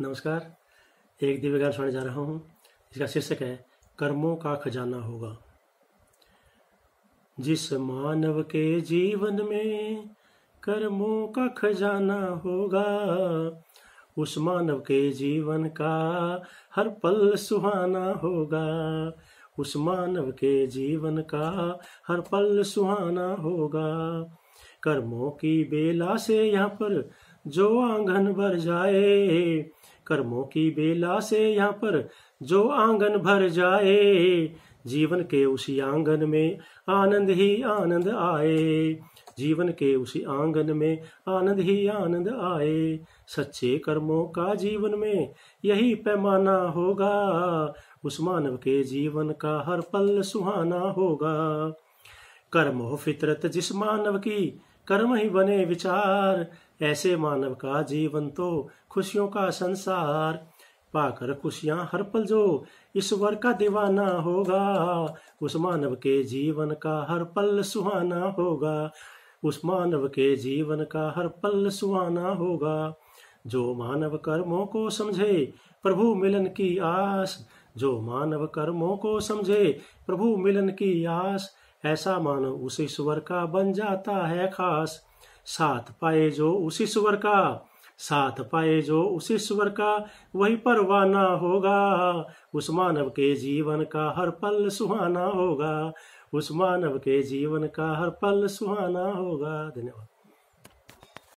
नमस्कार एक दिव्य ज्ञान सुनाने जा रहा हूं इसका शीर्षक है कर्मों का खजाना होगा जिस मानव के जीवन में कर्मों का खजाना होगा उस मानव के जीवन का हर पल सुहाना होगा उस मानव के जीवन का हर पल सुहाना होगा कर्मों की बेला से यहाँ पर जो आंगन भर जाए कर्मों की बेला से यहाँ पर जो आंगन भर जाए जीवन के उसी आंगन में आनंद ही आनंद आए जीवन के उसी आंगन में आनंद ही आनंद आए सच्चे कर्मों का जीवन में यही पैमाना होगा उस मानव के जीवन का हर पल सुहाना होगा कर्म हो फितरत जिस मानव की कर्म ही बने विचार ऐसे मानव का जीवन तो खुशियों का संसार पाकर खुशियां हर पल जो ईश्वर का दीवाना होगा उस मानव के जीवन का हर पल सुहाना होगा उस मानव के जीवन का हर पल सुहाना होगा जो मानव कर्मों को समझे प्रभु मिलन की आस जो मानव कर्मों को समझे प्रभु मिलन की आस ऐसा मानो उस ईश्वर का बन जाता है खास साथ पाए जो उस ईश्वर का साथ पाए जो उस ईश्वर का वही परवाना होगा उस मानव के जीवन का हर पल सुहाना होगा उस मानव के जीवन का हर पल सुहाना होगा धन्यवाद